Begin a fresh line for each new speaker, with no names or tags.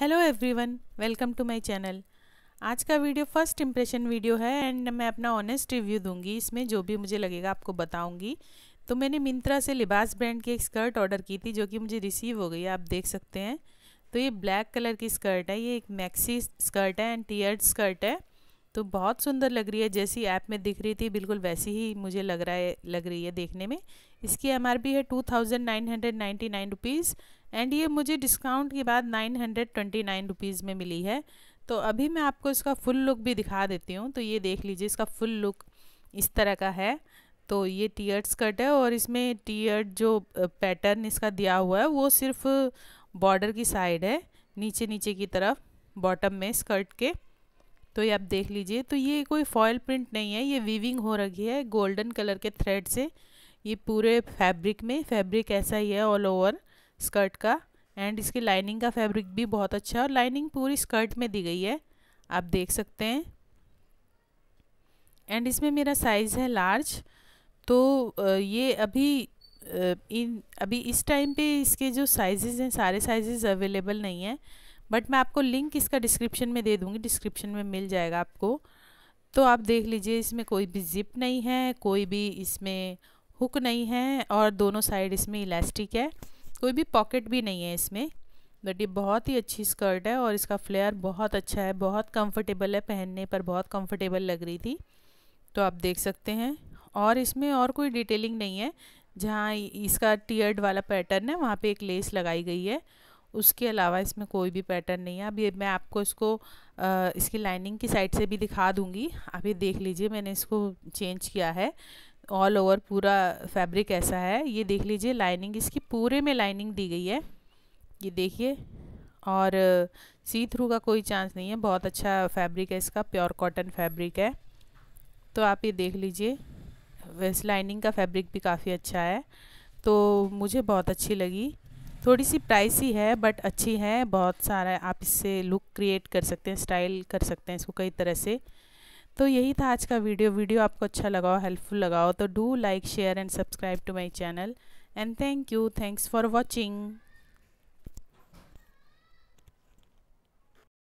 hello everyone welcome to my channel आज का video first impression video है and मैं अपना ऑनेस्ट रिव्यू दूंगी इसमें जो भी मुझे लगेगा आपको बताऊंगी तो मैंने मिंत्रा से लिबास ब्रांड की एक स्कर्ट ऑर्डर की थी जो कि मुझे रिसीव हो गई आप देख सकते हैं तो ये ब्लैक कलर की स्कर्ट है ये एक मैक्सी स्कर्ट है एंड टीयर्ड स्कर्ट है तो बहुत सुंदर लग रही है जैसी ऐप में दिख रही थी बिल्कुल वैसी ही मुझे लग रहा है लग रही है देखने में इसकी एम है two thousand nine hundred ninety nine rupees and ये मुझे डिस्काउंट के बाद nine hundred twenty nine rupees में मिली है तो अभी मैं आपको इसका फुल लुक भी दिखा देती हूँ तो ये देख लीजिए इसका फुल लुक इस तरह का है तो ये टीयर्ड स्कर्ट है और इसमें टीयर्ड जो पैटर्न इसका दिया हुआ है वो सिर्फ बॉर्डर की साइड है नीचे नीचे की तरफ बॉटम में स्कर्ट के तो ये आप देख लीजिए तो ये कोई फॉयल प्रिंट नहीं है ये वीविंग हो रखी है गोल्डन कलर के थ्रेड से ये पूरे फैब्रिक में फैब्रिक ऐसा ही है ऑल ओवर स्कर्ट का एंड इसकी लाइनिंग का फैब्रिक भी बहुत अच्छा है और लाइनिंग पूरी स्कर्ट में दी गई है आप देख सकते हैं एंड इसमें मेरा साइज़ है लार्ज तो ये अभी इन अभी इस टाइम पे इसके जो साइज़ेज़ हैं सारे साइज़ेज़ अवेलेबल नहीं हैं बट मैं आपको लिंक इसका डिस्क्रिप्शन में दे दूँगी डिस्क्रिप्शन में मिल जाएगा आपको तो आप देख लीजिए इसमें कोई भी जिप नहीं है कोई भी इसमें हुक नहीं है और दोनों साइड इसमें इलास्टिक है कोई भी पॉकेट भी नहीं है इसमें बट ये बहुत ही अच्छी स्कर्ट है और इसका फ्लेयर बहुत अच्छा है बहुत कंफर्टेबल है पहनने पर बहुत कंफर्टेबल लग रही थी तो आप देख सकते हैं और इसमें और कोई डिटेलिंग नहीं है जहाँ इसका टीयर्ड वाला पैटर्न है वहाँ पे एक लेस लगाई गई है उसके अलावा इसमें कोई भी पैटर्न नहीं है अभी मैं आपको इसको आ, इसकी लाइनिंग की साइड से भी दिखा दूंगी आप ये देख लीजिए मैंने इसको चेंज किया है ऑल ओवर पूरा फैब्रिक ऐसा है ये देख लीजिए लाइनिंग इसकी पूरे में लाइनिंग दी गई है ये देखिए और सी थ्रू का कोई चांस नहीं है बहुत अच्छा फैब्रिक है इसका प्योर कॉटन फैब्रिक है तो आप ये देख लीजिए वैसे लाइनिंग का फैब्रिक भी काफ़ी अच्छा है तो मुझे बहुत अच्छी लगी थोड़ी सी प्राइसी है बट अच्छी है बहुत सारा आप इससे लुक क्रिएट कर सकते हैं स्टाइल कर सकते हैं इसको कई तरह से तो यही था आज का वीडियो वीडियो आपको अच्छा लगाओ हेल्पफुल लगाओ तो do like share and subscribe to my channel and thank you thanks for watching